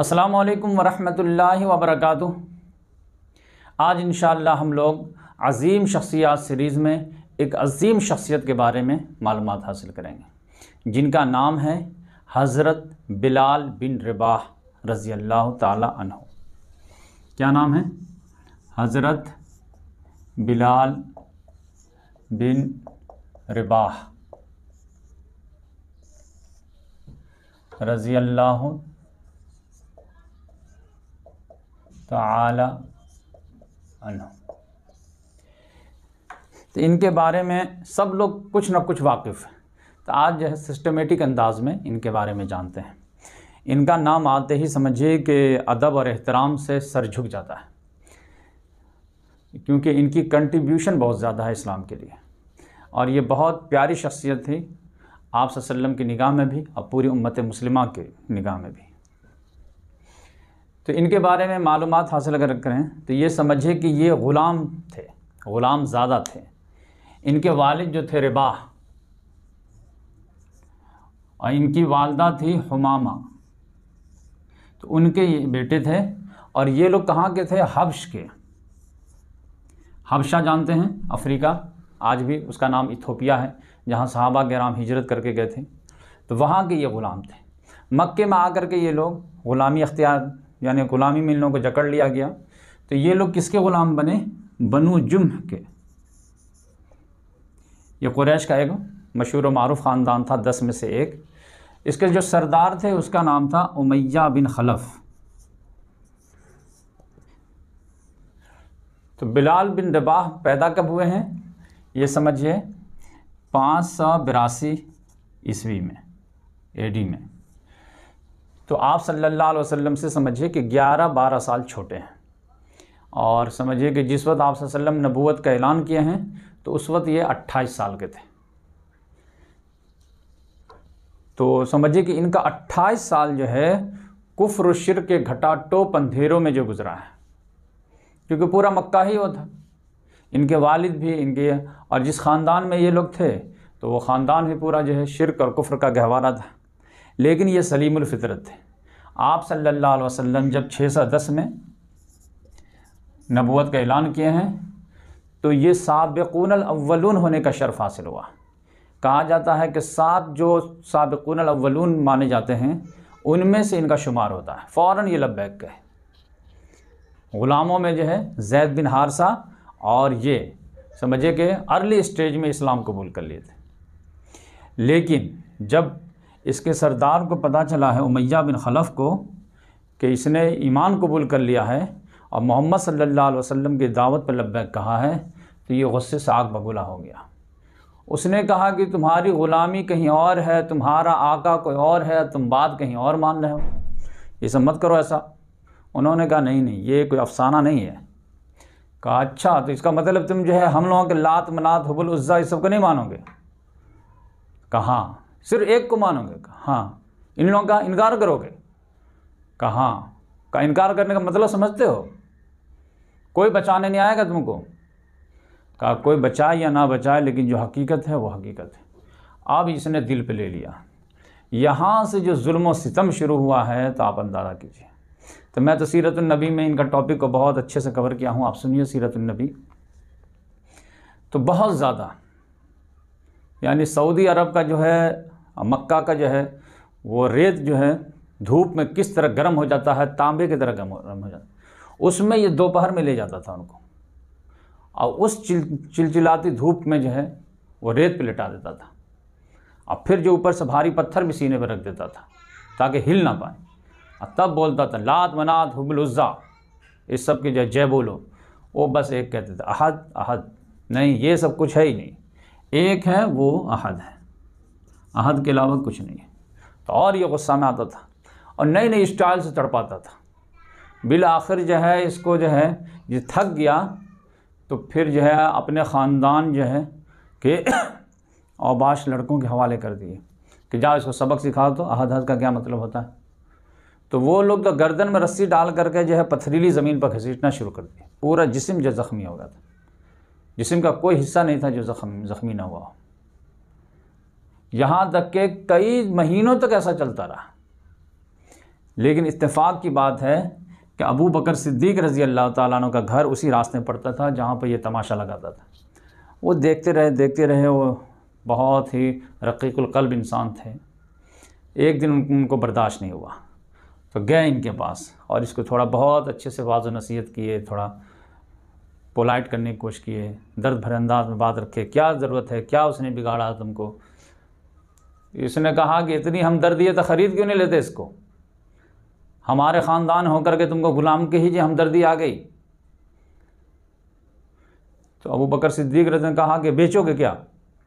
अस्सलाम वालेकुम वरहमतुल्लाहि वबरकातु आज इन हम लोग अज़ीम शख्सियात सीरीज़ में एक अज़ीम शख्सियत के बारे में मालूम हासिल करेंगे जिनका नाम है हज़रत बिलाल बिन रबाह रज़ी अल्लाह तहो क्या नाम है हज़रत बिलाल बिन रबाह रज़ी अल्लाह तो ताला तो इनके बारे में सब लोग कुछ ना कुछ वाकिफ़ हैं तो आज जो है सिस्टमेटिक अंदाज में इनके बारे में जानते हैं इनका नाम आते ही समझिए कि अदब और एहतराम से सर झुक जाता है क्योंकि इनकी कंट्रीब्यूशन बहुत ज़्यादा है इस्लाम के लिए और ये बहुत प्यारी शख्सियत थी आप वसल्लम की निगाह में भी और पूरी उम्मत मुसलिमा के निगाह में भी तो इनके बारे में मालूम हासिल कर करें तो ये समझिए कि ये ग़ुलाम थे ग़ुलाम ज़्यादा थे इनके वालिद जो थे रिबाह और इनकी वालदा थी हमामा तो उनके बेटे थे और ये लोग कहाँ के थे हबश के हबशा जानते हैं अफ्रीका आज भी उसका नाम इथोपिया है जहाँ साहबा के राम हिजरत करके गए थे तो वहाँ के ये ग़ुलाम थे मक्के में आकर के ये लोग ग़ुलामी अख्तियार यानी ग़ुलामी में इन लोगों को जकड़ लिया गया तो ये लोग किसके ग़ुलाम बने बनु जुम के ये कुरैश का एक मशहूर व मरूफ ख़ानदान था दस में से एक इसके जो सरदार थे उसका नाम था उमैया बिन खलफ़ तो बिलाल बिन दबाह पैदा कब हुए हैं ये समझिए पाँच सौ बिरासी ईस्वी में एडी में तो आप सल्लल्लाहु अलैहि वसल्लम से समझिए कि 11-12 साल छोटे हैं और समझिए कि जिस वक्त आप नबूत का ऐलान किए हैं तो उस वक्त ये 28 साल के थे तो समझिए कि इनका 28 साल जो है कुफ्र शिर के घटाटोप अंधेरों में जो गुज़रा है क्योंकि पूरा मक्का ही वो था इनके वालिद भी इनके और जिस ख़ानदान में ये लोग थे तो वो ख़ानदान भी पूरा जो है शिरक और कुफ्र का गहवारा था लेकिन ये फितरत थे आप सल्लल्लाहु अलैहि वसल्लम जब छः सौ दस में नबूत का ऐलान किए हैं तो ये सबकून अव्वलून होने का शर्फ हासिल हुआ कहा जाता है कि सात जो सबकून अव्वलून माने जाते हैं उनमें से इनका शुमार होता है फ़ौर ये लब्बैक है ग़ुलामों में जो है जैद बिन हारसा और ये समझे कि अर्ली स्टेज में इस्लाम कबूल कर लिए थे लेकिन जब इसके सरदार को पता चला है उमैया बिन खलफ़ को कि इसने ईमान कबूल कर लिया है और मोहम्मद सल्लल्लाहु अलैहि वसल्लम की दावत पर लब्बैक कहा है तो ये गुस्से से आग बगुला हो गया उसने कहा कि तुम्हारी ग़ुलामी कहीं और है तुम्हारा आका कोई और है तुम बात कहीं और मान रहे हो ये सब मत करो ऐसा उन्होंने कहा नहीं नहीं ये कोई अफसाना नहीं है कहा अच्छा तो इसका मतलब तुम जो है हम लोगों के लात मनात हबुल उज़्ज़ा इस सब को नहीं मानोगे कहा सिर्फ एक को मानोगे हाँ इन लोगों का इनकार करोगे कहा हाँ का इनकार करने का मतलब समझते हो कोई बचाने नहीं आएगा तुमको कहा कोई बचाए या ना बचाए लेकिन जो हकीकत है वो हकीकत है अब इसने दिल पे ले लिया यहाँ से जो जुल्म सितम शुरू हुआ है तो आप अंदाज़ा कीजिए तो मैं तो सीरतुलनबी में इनका टॉपिक को बहुत अच्छे से कवर किया हूँ आप सुनिए सीरतुलनबी तो बहुत ज़्यादा यानी सऊदी अरब का जो है मक्का का जो है वो रेत जो है धूप में किस तरह गर्म हो जाता है तांबे की तरह गर्म हो जाता है उसमें ये दोपहर में ले जाता था उनको और उस चिल चिलचिलाती धूप में जो है वो रेत पे लिटा देता था और फिर जो ऊपर से भारी पत्थर भी सीने पर रख देता था ताकि हिल ना पाए और तब बोलता था लात मनात हुबल उज़्ज़ा इस सब के जो जय बोलो वो बस एक कहते थे अहद अहद नहीं ये सब कुछ है ही नहीं एक है वो अहद है अहद के अलावा कुछ नहीं है तो और ये गुस्सा में आता था और नई नई स्टाइल से तड़पाता था बिल आखिर जो है इसको जो है ये थक गया तो फिर जो है अपने ख़ानदान जो है के औबाश लड़कों के हवाले कर दिए कि जाओ इसको सबक सिखाओ तो अहद हद का क्या मतलब होता है तो वो लोग तो गर्दन में रस्सी डाल करके जो है पथरीली ज़मीन पर घसीटना शुरू कर दिया पूरा जिसम जो ज़ख्मी हो गया था जिसम का कोई हिस्सा नहीं था जो ज़ख्म जख्मी ना हुआ हो यहाँ तक के कई महीनों तक ऐसा चलता रहा लेकिन इतफ़ाक़ की बात है कि अबू बकर सिद्दीक रज़ी अल्लाह तु का घर उसी रास्ते पड़ता था जहाँ पर यह तमाशा लगाता था वो देखते रहे देखते रहे वो बहुत ही रकीकुलकल्ब इंसान थे एक दिन उनको बर्दाश्त नहीं हुआ तो गए इनके पास और इसको थोड़ा बहुत अच्छे से वाज नसीहत किए थोड़ा पोलाइट करने की कोशिश किए दर्द भरे अंदाज में बात रखे क्या ज़रूरत है क्या उसने बिगाड़ा तुमको इसने कहा कि इतनी हमदर्दी है तो ख़रीद क्यों नहीं लेते इसको हमारे ख़ानदान होकर के तुमको ग़ुलाम के ही जी हमदर्दी आ गई तो अबू बकर सिद्दीक रजन कहा कि बेचोगे क्या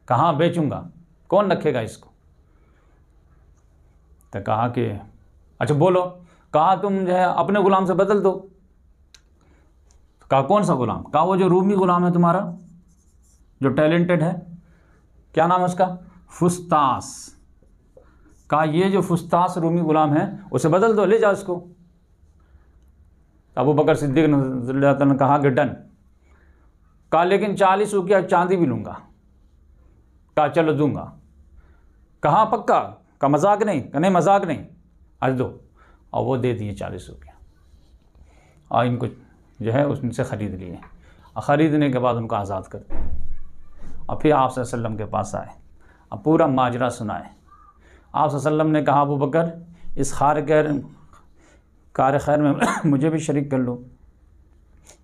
कहाँ बेचूँगा कौन रखेगा इसको तो कहा कि अच्छा बोलो कहा तुम जो है अपने ग़ुलाम से बदल दो कहा कौन सा ग़ुलाम कहा वो जो रूमी ग़ुलाम है तुम्हारा जो टैलेंटेड है क्या नाम है उसका फुस्तास कहा ये जो फुस्तास रूमी गुलाम है उसे बदल दो ले जाओ इसको अबू बकर सिद्दीक ने कहा कि डन कहा लेकिन चालीस रुपया चांदी भी लूँगा कहा चलो दूंगा कहा पक्का का मजाक नहीं का नहीं मजाक नहीं आज दो और वो दे दिए चालीस रुपया और इनको जो है उनसे ख़रीद लिए और ख़रीदने के बाद उनको आज़ाद कर दिया और फिर आप के पास आए अब पूरा माजरा सुनाए आप वसल्लम ने कहा अबू बकर इस खार खैर कार खैर में मुझे भी शरीक कर लो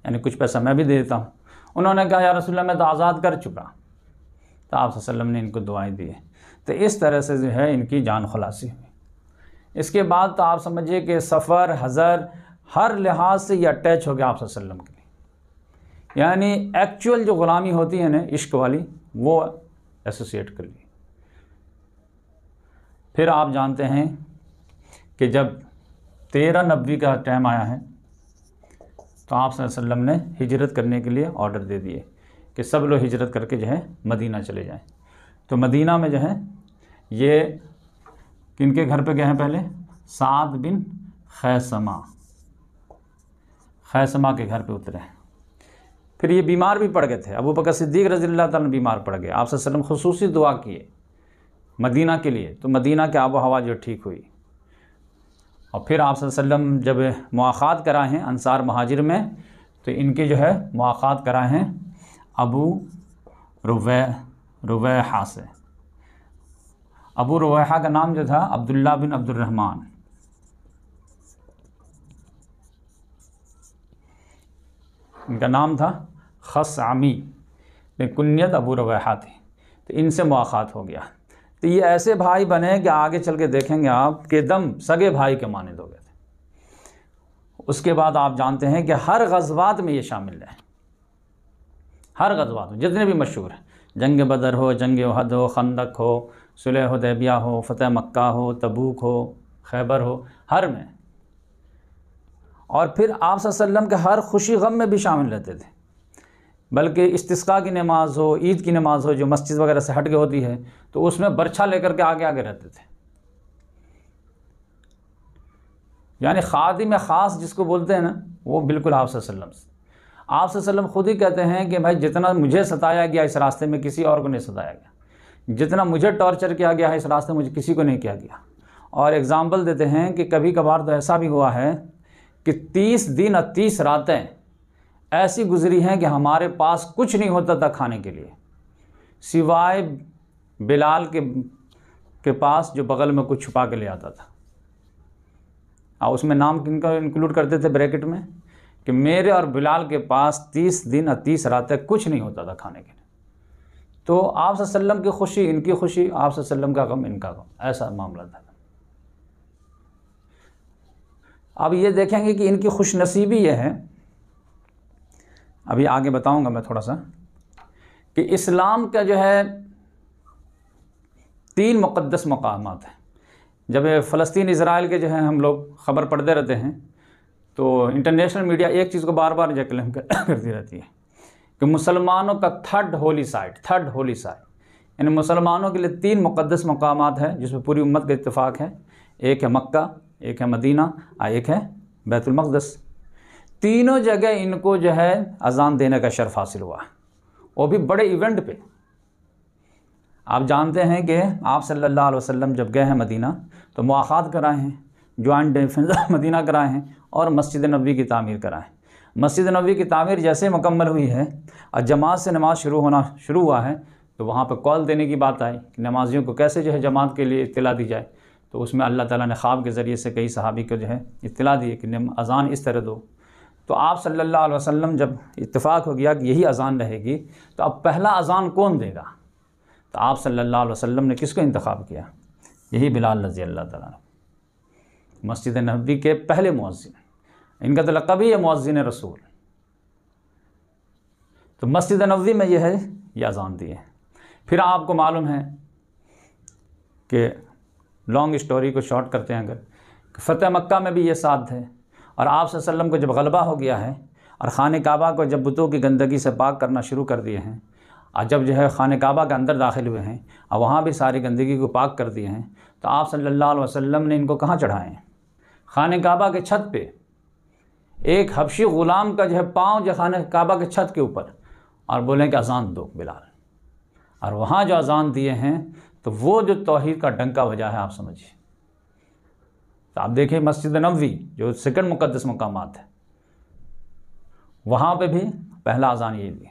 यानी कुछ पैसा मैं भी दे देता हूँ उन्होंने कहा यार रसोल्ला मैं तो आज़ाद कर चुका तो आप वसल्लम ने इनको दुआएं दी तो इस तरह से जो है इनकी जान खलासी हुई इसके बाद तो आप समझिए कि सफ़र हज़र हर लिहाज से ये अटैच हो गया आप वसल्लम के लिए यानी एक्चुअल जो ग़ुलामी होती है ना इश्क वाली वो एसोसिएट कर ली फिर आप जानते हैं कि जब तेरह नब्बे का टाइम आया है तो आप वसल्लम ने हिजरत करने के लिए ऑर्डर दे दिए कि सब लोग हिजरत करके जो है मदीना चले जाएं तो मदीना में जो है ये किन के घर पे गए हैं पहले सात बिन खैसमा खैसमा के घर पे उतरे फिर ये बीमार भी पड़ गए थे अबू बकर सिद्दीक रजील्ला तीमार पड़ गए आप वसल्लम खसूस दुआ किए मदीना के लिए तो मदीना के आबो हवा जो ठीक हुई और फिर आप जब मुआात कराए हैं अनसार महाजिर में तो इनके जो है मुआात कराए हैं अबू रुवै रुवैहा से अबू रुवैहा का नाम जो था अब्दुल्ला बिन अब्दुलरहमान इनका नाम था खस आमी कुत अबू रवैहा थी तो इनसे मुआात हो गया तो ये ऐसे भाई बने कि आगे चल के देखेंगे आप कि दम सगे भाई के माने दो गए थे उसके बाद आप जानते हैं कि हर गजबात में ये शामिल है हर गजबात में जितने भी मशहूर हैं जंग बदर हो जंग वहद हो खंदक हो सुलह उदैबिया हो फ़तेह मक्का हो तबूक हो खैबर हो हर में और फिर आप के हर खुशी गम में भी शामिल रहते थे बल्कि इस्तिस्का की नमाज हो ईद की नमाज हो जो मस्जिद वगैरह से हट के होती है तो उसमें बर्छा लेकर के आगे आगे रहते थे यानी खादिम ख़ास जिसको बोलते हैं ना वो बिल्कुल आप वसल्लम से आप वसल्लम खुद ही कहते हैं कि भाई जितना मुझे सताया गया इस रास्ते में किसी और को नहीं सताया गया जितना मुझे टॉर्चर किया गया है इस रास्ते में मुझे किसी को नहीं किया गया और एग्ज़ाम्पल देते हैं कि कभी कभार तो ऐसा भी हुआ है कि तीस दिन और तीस रातें ऐसी गुजरी हैं कि हमारे पास कुछ नहीं होता था खाने के लिए सिवाय बिलाल के के पास जो बगल में कुछ छुपा के ले आता था और उसमें नाम का इंक्लूड करते थे ब्रैकेट में कि मेरे और बिलाल के पास तीस दिन और तीस रातें कुछ नहीं होता था खाने के लिए तो आप सल्लम की खुशी इनकी खुशी आप सल्लम का गम इनका गम ऐसा मामला था अब ये देखेंगे कि इनकी खुशनसीबी ये है अभी आगे बताऊंगा मैं थोड़ा सा कि इस्लाम का जो है तीन मुक़दस मकाम हैं जब फ़लस्तीन इसराइल के जो है हम लोग ख़बर पढ़ते रहते हैं तो इंटरनेशनल मीडिया एक चीज़ को बार बार जो क्लेम करती रहती है कि मुसलमानों का third holy site third holy site यानी मुसलमानों के लिए तीन मुक़दस मकाम हैं जिसमें पूरी उम्मत का इतफ़ाक़ है एक है मक्का एक है मदीना और एक है बैतुलमक़दस तीनों जगह इनको जो है अज़ान देने का शर्फ हासिल हुआ वो भी बड़े इवेंट पे आप जानते हैं कि आप सल्लल्लाहु अलैहि वसल्लम जब गए हैं मदीना तो मुआखात कराए हैं जॉइंट डिफेंस मदीना कराए हैं और मस्जिद नबी की तामीर कराएँ मस्जिद नबी की तामीर जैसे मुकम्मल हुई है और जमात से नमाज शुरू होना शुरू हुआ है तो वहाँ पर कॉल देने की बात आई कि नमाजियों को कैसे जो है जमात के लिए इतला दी जाए तो उसमें अल्लाह ताला ने ख्वाब के ज़रिए से कई सहाबी को जो है इतला दी कि अज़ान इस तरह दो तो आप सल्लल्लाहु अलैहि वसल्लम जब इतफ़ाक़ हो गया कि यही अज़ान रहेगी तो अब पहला अज़ान कौन देगा तो आप सल्लल्लाहु अलैहि वसल्लम ने किसको इंतखब किया यही बिलाल रजी अल्लाह तला मस्जिद नबी के पहले मुआजिन इनका तो लकब ही है मुआजिन रसूल तो मस्जिद नबी में यह है ये अज़ान दिए फिर आपको मालूम है कि लॉन्ग स्टोरी को शॉर्ट करते हैं अगर फतेह मक्का में भी ये साथ है और आप को जब गलबा हो गया है और ख़ान काबा को जब बुतों की गंदगी से पाक करना शुरू कर दिए हैं और जब जो है ख़ान काबा के अंदर दाखिल हुए हैं और वहाँ भी सारी गंदगी को पाक कर दिए हैं तो आप सल्ला वसम ने इनको कहाँ चढ़ाएँ खान काबा के छत पर एक हबशी ग़ुलाम का जो है पाँव जो खान काबा के छत के ऊपर और बोलें कि अजान दो बिलाल और वहाँ जो अजान दिए हैं तो वो जो तोहिर का डंका वजह है आप समझिए तो आप देखिए मस्जिद नबी जो सेकंड मुकदस मकाम है वहाँ पे भी पहला अजान ये दी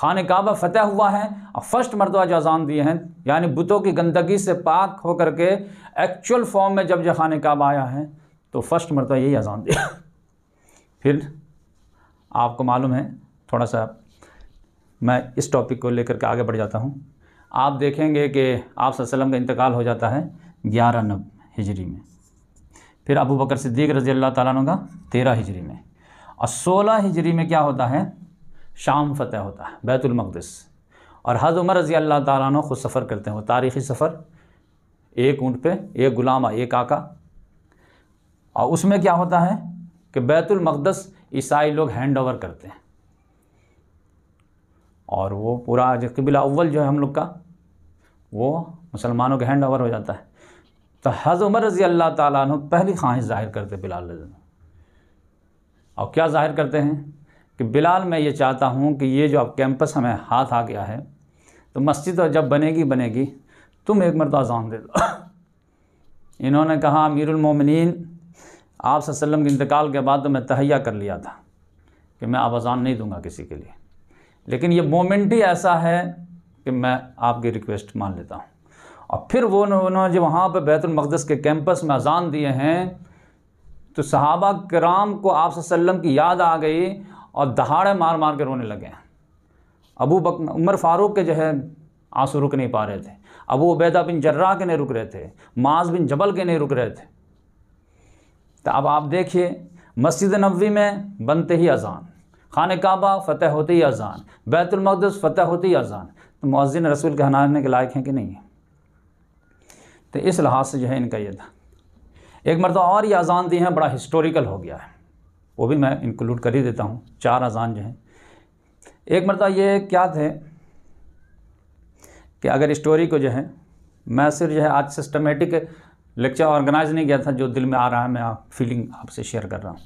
खान काबा फतेह हुआ है और फर्स्ट मरतबा जो अजान दिए हैं यानी बुतों की गंदगी से पाक होकर के एक्चुअल फॉर्म में जब जो खान काबा आया है तो फर्स्ट मरतबा यही अजान दिया फिर आपको मालूम है थोड़ा सा मैं इस टॉपिक को लेकर के आगे बढ़ जाता हूँ आप देखेंगे कि आप का इंतकाल हो जाता है ग्यारह नब हिजरी में फिर अबू बकर सिद्दीक रजी अल्लाह ताली का तेरह हिजरी में और सोलह हिजरी में क्या होता है शाम फतह होता है बैतुलमक़दस और हज़ उमर रजी अल्लाह ताली खुद सफ़र करते हैं वो तारीख़ी सफ़र एक ऊँट पे एक ग़ुलाम और एक आका और उसमें क्या होता है कि बैतुलमक़दस ईसाई लोग हैंड ओवर करते हैं और वो पूरा जो कबिला अव्वल जो है हम लोग का वो मुसलमानों के हैंड ओवर हो जाता है तो हज़ उमर रज़ी अल्लाह ताली पहली ख्वाहिश ज़ाहिर करते बिलाल और क्या ज़ाहिर करते हैं कि बिलाल मैं ये चाहता हूँ कि ये जो अब कैंपस हमें हाथ आ गया है तो मस्जिद और जब बनेगी बनेगी तुम एक मरतबा अजान दे दो इन्होंने कहा अमीरमिन आप वसम के इंतकाल के बाद तो मैं तहैया कर लिया था कि मैं अब अजान नहीं दूंगा किसी के लिए लेकिन ये मोमेंट ही ऐसा है कि मैं आपकी रिक्वेस्ट मान लेता हूँ और फिर वो उन्होंने जो वहाँ पर बैतुलमक़दस के कैंपस में अजान दिए हैं तो सहाबा कराम को आप की याद आ गई और दहाड़े मार मार के रोने लगे अबू बक उमर फ़ारूक के जो है आंसू रुक नहीं पा रहे थे अबू उबैदा बिन जर्रा के नहीं रुक रहे थे माज बिन जबल के नहीं रुक रहे थे तो अब आप देखिए मस्जिद नबी में बनते ही अजान खान काबा फतेह होते ही अजान बैतुलमक़दस फ़तह होते ही अजान तो मौजिन रसूल के हनाने के लायक हैं कि नहीं है तो इस लिहाज से जो है इनका ये था एक मरतब और ये अजान दी हैं बड़ा हिस्टोरिकल हो गया है वो भी मैं इंक्लूड कर ही देता हूँ चार अजान जो हैं एक मरत ये क्या थे कि अगर स्टोरी को जो है मैं सिर्फ जो है आज सिस्टमेटिक लेक्चर ऑर्गेनाइज नहीं किया था जो दिल में आ रहा है मैं आप फीलिंग आपसे शेयर कर रहा हूँ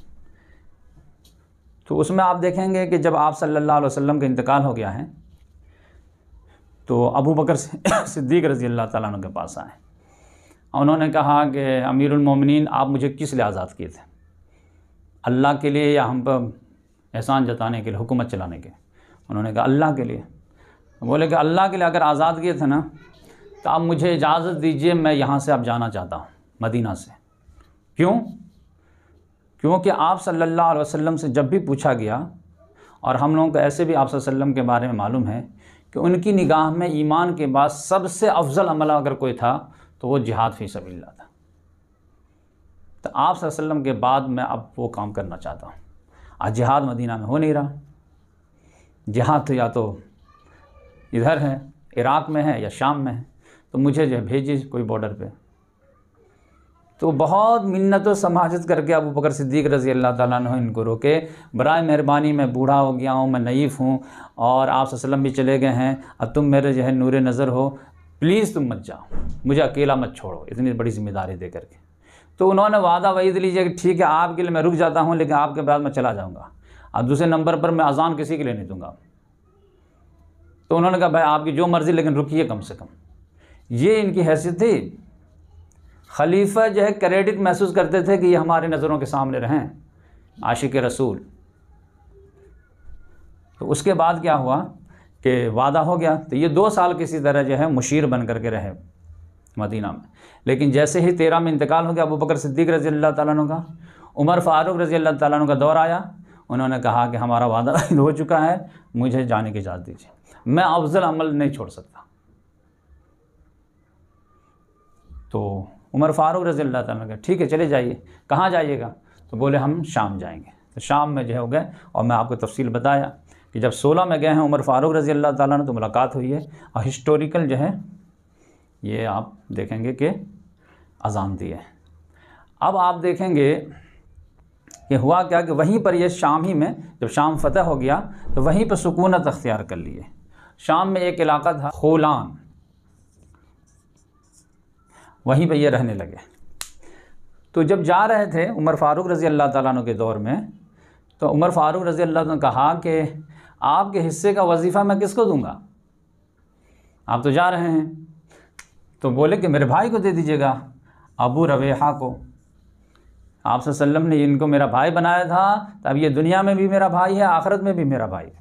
तो उसमें आप देखेंगे कि जब आप सल्लल्लाहु अलैहि वसल्लम का इंतकाल हो गया है तो अबू बकर सिद्दीक रज़ी अल्लाह तुम के पास आए उन्होंने कहा कि अमीरमिन आप मुझे किस लिए आज़ाद किए थे अल्लाह के लिए या हम पर एहसान जताने के लिए हुकूमत चलाने के उन्होंने कहा अल्लाह के लिए तो बोले कि अल्लाह के लिए अगर आज़ाद किए थे ना तो आप मुझे इजाज़त दीजिए मैं यहाँ से आप जाना चाहता हूँ मदीना से क्यों क्योंकि आप सल्ला वसम से जब भी पूछा गया और हम लोगों को ऐसे भी आप वसम के बारे में मालूम है कि उनकी निगाह में ईमान के बाद सबसे अफजल अमला अगर कोई था तो वो जिहाद फ़ी सबील्ला था तो आप सल्लम के बाद मैं अब वो काम करना चाहता हूँ आज जिहाद मदीना में हो नहीं रहा जिहाद तो या तो इधर है इराक़ में है या शाम में है तो मुझे जो है भेजिए कोई बॉर्डर पे तो बहुत मिन्नत समाजत करके अबू बकर सिद्दीक रज़ी अल्लाह ताला ने इनको रोके बर मेहरबानी मैं बूढ़ा हो गया हूँ मैं नईफ़ हूँ और आप भी चले गए हैं अब तुम मेरे जो है नूर नज़र हो प्लीज़ तुम मत जाओ मुझे अकेला मत छोड़ो इतनी बड़ी जिम्मेदारी दे करके तो उन्होंने वादा वही लीजिए कि ठीक है आपके लिए मैं रुक जाता हूँ लेकिन आपके बाद मैं चला जाऊँगा अब दूसरे नंबर पर मैं अजान किसी के लिए नहीं दूंगा तो उन्होंने कहा भाई आपकी जो मर्ज़ी लेकिन रुकिए कम से कम ये इनकी हैसियत थी खलीफा जो है क्रेडिट महसूस करते थे कि ये हमारे नज़रों के सामने रहें आशिक रसूल तो उसके बाद क्या हुआ कि वादा हो गया तो ये दो साल किसी तरह जो है मुशीर बन करके रहे मदीना में लेकिन जैसे ही तेरह में इंतकाल हो गया अबू बकर सिद्दीक रजी अल्लाह तु का उमर फ़ारूक रजी अल्लाह तु का दौर आया उन्होंने कहा कि हमारा वादा हो चुका है मुझे जाने की इजाज़त दीजिए मैं अफजल अमल नहीं छोड़ सकता तो उमर फ़ारूक रजी अल्लाह तु का ठीक है चले जाइए कहाँ जाइएगा तो बोले हम शाम जाएंगे तो शाम में जो हो गए और मैं आपको तफसील बताया कि जब सोलह में गए हैं उमर फ़ारूक रज़ी अल्लाह ताला ने तो मुलाकात हुई है और हिस्टोरिकल जो है ये आप देखेंगे कि अजान दी है अब आप देखेंगे कि हुआ क्या कि वहीं पर ये शाम ही में जब शाम फतह हो गया तो वहीं पर सुकूनत अख्तियार कर लिए शाम में एक इलाका था खोलान वहीं पर ये रहने लगे तो जब जा रहे थे उमर फ़ारूक रज़ी अल्लाह ताला के दौर में तो उमर फ़ारूक रज़ी अल्लाह ने कहा कि आपके हिस्से का वजीफ़ा मैं किसको दूंगा आप तो जा रहे हैं तो बोले कि मेरे भाई को दे दीजिएगा अबू रवेहा को आप सल्लम ने इनको मेरा भाई बनाया था तो अब ये दुनिया में भी मेरा भाई है आखिरत में भी मेरा भाई है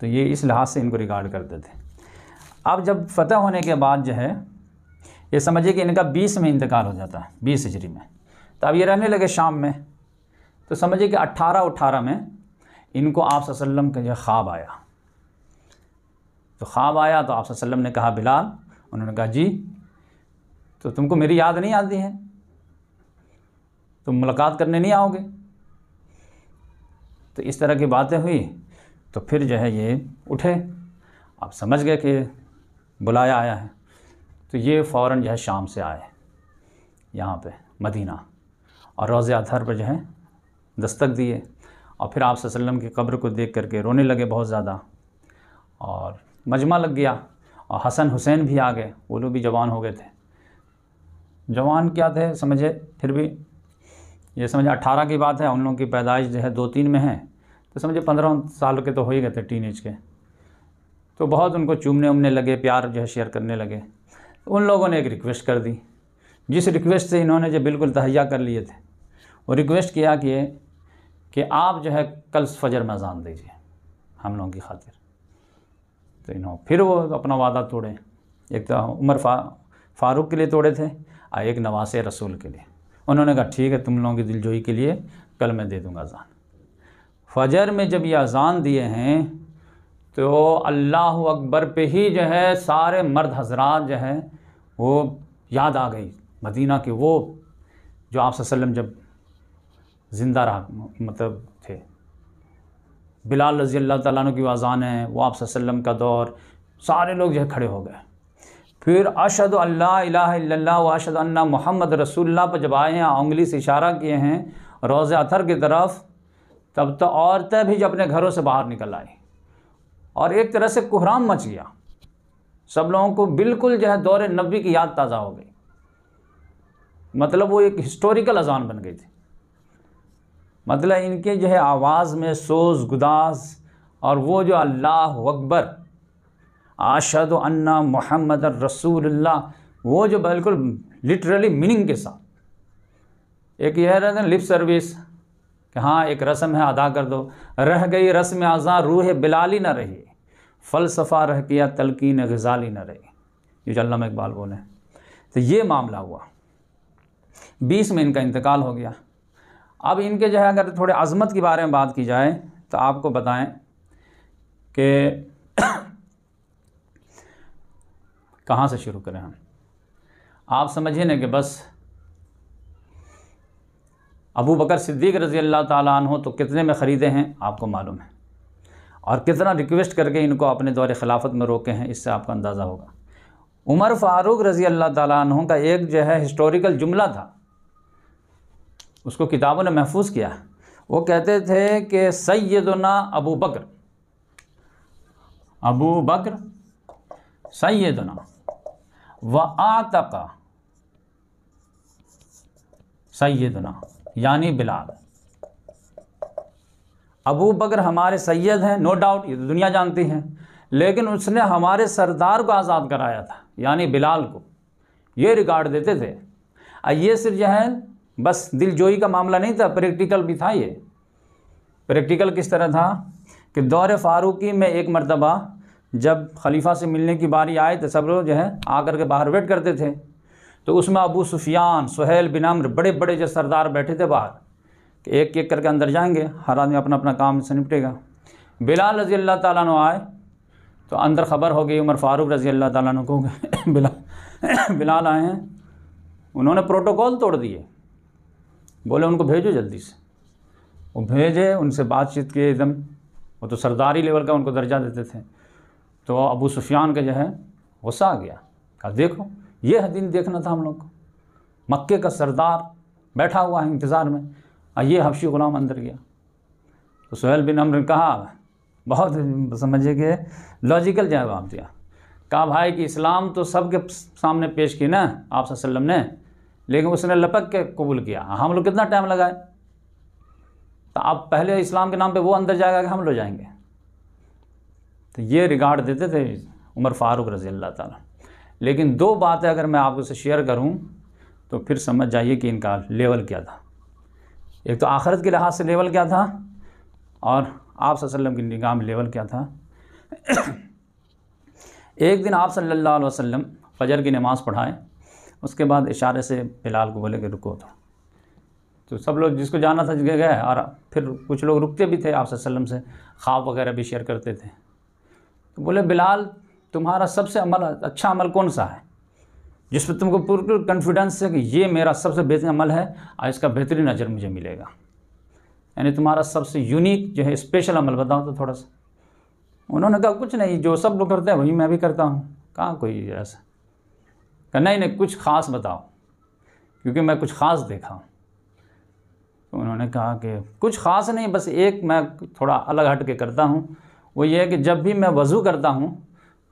तो ये इस लिहाज से इनको रिकॉर्ड करते थे अब जब फ़तह होने के बाद जो है ये समझिए कि इनका बीस में इंतकाल हो जाता है बीस हिजरी में तो अब ये रहने लगे शाम में तो समझिए कि अट्ठारह अठारह में इनको आप वसल्लम का जो ख्वाब आया तो ख्वाब आया तो आप वसल्लम ने कहा बिलाल उन्होंने कहा जी तो तुमको मेरी याद नहीं आती है तुम मुलाकात करने नहीं आओगे तो इस तरह की बातें हुई तो फिर जो है ये उठे आप समझ गए कि बुलाया आया है तो ये फ़ौर जो है शाम से आए यहाँ पे मदीना और रोज़ अथर पर जो है दस्तक दिए और फिर आप वसल्लम की कब्र को देख करके रोने लगे बहुत ज़्यादा और मजमा लग गया और हसन हुसैन भी आ गए वो लोग भी जवान हो गए थे जवान क्या थे समझे फिर भी ये समझे अट्ठारह की बात है उन लोगों की पैदाइश जो है दो तीन में है तो समझे पंद्रह साल के तो हो ही गए थे टीन एज के तो बहुत उनको चूमने उमने लगे प्यार जो है शेयर करने लगे तो उन लोगों ने एक रिक्वेस्ट कर दी जिस रिक्वेस्ट से इन्होंने जो बिल्कुल तहैया कर लिए थे वो रिक्वेस्ट किया कि कि आप जो है कल फजर में अजान दीजिए हम लोगों की खातिर तो इन्हों फिर वो अपना वादा तोड़े एक तो उमर फा फारूक के लिए तोड़े थे और एक नवास रसूल के लिए उन्होंने कहा ठीक है तुम लोगों की दिलजोई के लिए कल मैं दे दूँगा अजान फजर में जब ये अजान दिए हैं तो अल्लाह अकबर पे ही जो है सारे मर्द हजरात जो है वो याद आ गई मदीना के वो जो आप जब ज़िंदा रहा मतलब थे बिलाल रजी अल्लाह तु की अज़ान है वह आप का दौर सारे लोग जो है खड़े हो गए फिर अशद अल्लाह व अशद अन्ना मोहम्मद रसुल्ला पर जब आए हैं उंगली से इशारा किए हैं रोज़ अथर की तरफ तब तो औरतें भी जो अपने घरों से बाहर निकल आई और एक तरह से कुहराम मच गया सब लोगों को बिल्कुल जो है दौरे नबी की याद ताज़ा हो गई मतलब वो एक हिस्टोरिकल अजान बन गई थी मतलब इनके जो है आवाज़ में सोज गुदाज और वो जो अल्लाह अकबर आशद अन्ना मोहम्मद रसूलुल्लाह वो जो बिल्कुल लिटरली मीनिंग के साथ एक यह रहते हैं लिप सर्विस कि हाँ एक रस्म है अदा कर दो रह गई रस्म आज़ा रूह बिलाली ना रही फ़लसफ़ा रह किया तलकिन गज़ाली ना रही ये जो अल्लाह इकबाल बोले तो ये मामला हुआ बीस में इनका इंतकाल हो गया अब इनके जो है अगर थोड़े अज़मत के बारे में बात की जाए तो आपको बताएं कि कहाँ से शुरू करें हम आप समझिए ना कि बस अबू बकर सिद्दीक रज़ी अल्लाह हो तो कितने में ख़रीदे हैं आपको मालूम है और कितना रिक्वेस्ट करके इनको अपने दौर खिलाफत में रोके हैं इससे आपका अंदाज़ा होगा उमर फ़ारूक रज़ी अल्लाह ताली का एक जो है हिस्टोरिकल जुमला था उसको किताबों ने महफूज किया वो कहते थे कि सैदना अबू बकर अबू बकर सैदना व आतका सैदना यानी बिलाल अबू बकर हमारे सैयद हैं नो डाउट ये तो दुनिया जानती है लेकिन उसने हमारे सरदार को आज़ाद कराया था यानी बिलाल को ये रिकॉर्ड देते थे ये सिर्फ जो है बस दिलजोई का मामला नहीं था प्रैक्टिकल भी था ये प्रैक्टिकल किस तरह था कि दौर फारूकी में एक मरतबा जब खलीफा से मिलने की बारी आए तो सब लोग जो है आकर के बाहर वेट करते थे तो उसमें अबू सुफियान सुहेल बिन अम्र बड़े बड़े जो सरदार बैठे थे बाहर कि एक एक करके अंदर जाएंगे हर आदमी अपना अपना काम से निपटेगा बिलाल रज़ी अल्लाह ताली आए तो अंदर ख़बर हो गई उमर फ़ारूक रज़ी अल्लाह ताली को बिला बिलाल आए हैं उन्होंने प्रोटोकॉल तोड़ दिए बोले उनको भेजो जल्दी से वो भेजे उनसे बातचीत किए एकदम वो तो सरदारी लेवल का उनको दर्जा देते थे तो अबू सुफियान का जो है गुस्सा आ गया कहा देखो यह दिन देखना था हम लोग को मक्के का सरदार बैठा हुआ है इंतज़ार में और ये हफ्शी ग़ुलाम अंदर गया तो सुहेल बिन अमर ने कहा बहुत समझिए कि लॉजिकल जवाब दिया कहा भाई कि इस्लाम तो सबके सामने पेश किया ना आप ने लेकिन उसने लपक के कबूल किया हाँ, हम लोग कितना टाइम लगाए तो आप पहले इस्लाम के नाम पे वो अंदर जाएगा कि हम लोग जाएंगे तो ये रिगार्ड देते थे उमर फ़ारूक रज़ी अल्लाह ताला लेकिन दो बातें अगर मैं आपको शेयर करूं तो फिर समझ जाइए कि इनका लेवल क्या था एक तो आखरत के लिहाज से लेवल क्या था और आप वसल्लम की निगाह में लेवल क्या था एक दिन आप सल्लल्लाहु अलैहि वसल्लम फ़जर की नमाज़ पढ़ाएँ उसके बाद इशारे से बिलाल को बोले कि रुको तो तो सब लोग जिसको जाना था गए गए और फिर कुछ लोग रुकते भी थे आप वसल्लम से ख्वाब वगैरह भी शेयर करते थे तो बोले बिलाल तुम्हारा सबसे अमल अच्छा अमल कौन सा है जिस पर तुमको पूरे कॉन्फिडेंस है कि ये मेरा सबसे बेहतरीन अमल है और इसका बेहतरीन अजर मुझे मिलेगा यानी तुम्हारा सबसे यूनिक जो है स्पेशल अमल बताओ तो थोड़ा सा उन्होंने कहा कुछ नहीं जो सब लोग करते हैं वही मैं भी करता हूँ कहाँ कोई ऐसा कहा नहीं नहीं कुछ ख़ास बताओ क्योंकि मैं कुछ ख़ास देखा तो उन्होंने कहा कि कुछ ख़ास नहीं बस एक मैं थोड़ा अलग हट के करता हूँ वो ये है कि जब भी मैं वज़ू करता हूँ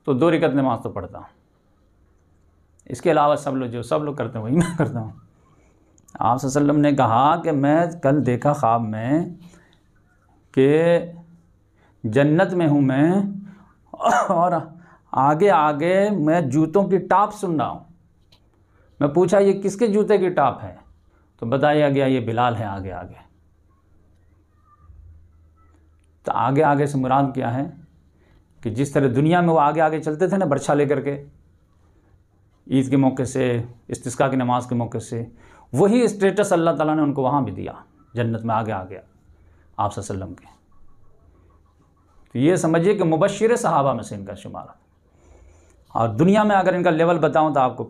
तो दो रिकत नमाज तो पढ़ता हूँ इसके अलावा सब लोग जो सब लोग करते हैं वही मैं करता हूँ आप ने कहा कि मैं कल देखा ख्वाब में कि जन्नत में हूँ मैं और आगे आगे मैं जूतों की टाप सुन रहा हूँ मैं पूछा ये किसके जूते की टाप है तो बताया गया ये बिलाल है आगे आगे तो आगे आगे से मुराद क्या है कि जिस तरह दुनिया में वो आगे आगे चलते थे ना बर्छा लेकर के ईद के मौके से इसका की नमाज के मौके से वही स्टेटस अल्लाह ताला ने उनको वहाँ भी दिया जन्नत में आगे आ गया आप के तो ये समझिए कि मुबशर सहाबा में से इनका शुमार और दुनिया में अगर इनका लेवल बताऊं तो आपको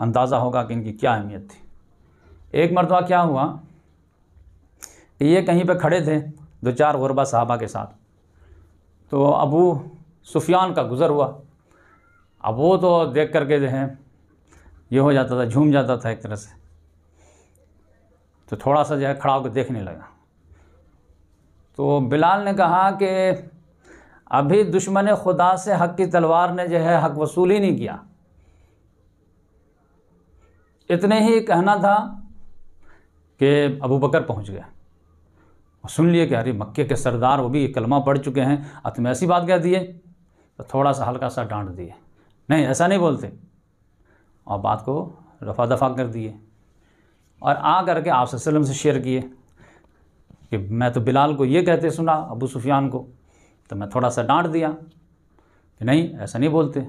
अंदाज़ा होगा कि इनकी क्या अहमियत थी एक मरतबा क्या हुआ कि ये कहीं पे खड़े थे दो चार गुरबा साहबा के साथ तो अबू सुफियान का गुज़र हुआ अब वो तो देख कर के जो है ये हो जाता था झूम जाता था एक तरह से तो थोड़ा सा जो है खड़ा होकर देखने लगा तो बिलाल ने कहा कि अभी दुश्मन खुदा से हक की तलवार ने जो है हक वसूल ही नहीं किया इतने ही कहना था कि अबू बकर पहुँच गया और सुन लिए कि अरे मक्के के सरदार वो भी ये कलमा पढ़ चुके हैं अब तुम्हें ऐसी बात कह दिए तो थोड़ा सा हल्का सा डांट दिए नहीं ऐसा नहीं बोलते और बात को रफा दफा कर दिए और आ करके आप से शेयर किए कि मैं तो बिलाल को ये कहते सुना अबू सुफियान को तो मैं थोड़ा सा डांट दिया कि नहीं ऐसा नहीं बोलते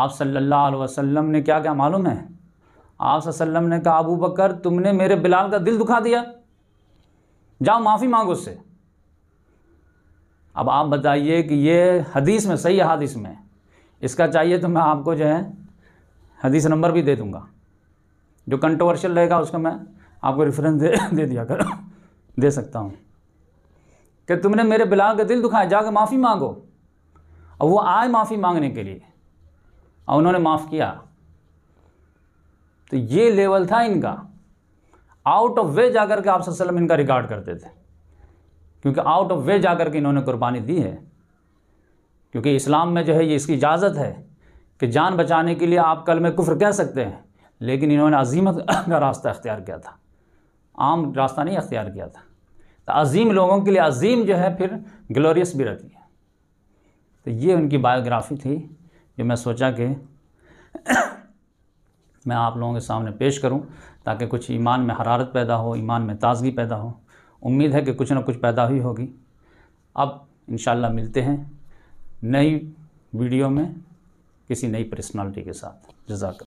आप सल्लल्लाहु अलैहि वसल्लम ने क्या क्या मालूम है आप सल्लम ने कहा अबू बकर तुमने मेरे बिलाल का दिल दुखा दिया जाओ माफ़ी मांगो उससे अब आप बताइए कि ये हदीस में सही हदीस में इसका चाहिए तो मैं आपको जो है हदीस नंबर भी दे दूँगा जो कंट्रोवर्शियल रहेगा उसका मैं आपको रेफरेंस दे, दे दिया कर दे सकता हूँ कि तुमने मेरे बिलाल का दिल दुखाया जाकर माफ़ी मांगो और वो आए माफ़ी मांगने के लिए और उन्होंने माफ़ किया तो ये लेवल था इनका आउट ऑफ वे जाकर के आप सल्लम इनका रिकॉर्ड करते थे क्योंकि आउट ऑफ वे जाकर के इन्होंने कुर्बानी दी है क्योंकि इस्लाम में जो है ये इसकी इजाज़त है कि जान बचाने के लिए आप कल में कुफ्र कह सकते हैं लेकिन इन्होंने अजीमत का रास्ता अख्तियार किया था आम रास्ता नहीं अख्तियार किया था तो अजीम लोगों के लिए अजीम जो है फिर ग्लोरियस भी रहती है तो ये उनकी बायोग्राफी थी जो मैं सोचा कि मैं आप लोगों के सामने पेश करूं ताकि कुछ ईमान में हरारत पैदा हो ईमान में ताजगी पैदा हो उम्मीद है कि कुछ ना कुछ पैदा हुई होगी अब इन मिलते हैं नई वीडियो में किसी नई पर्सनालिटी के साथ जजाक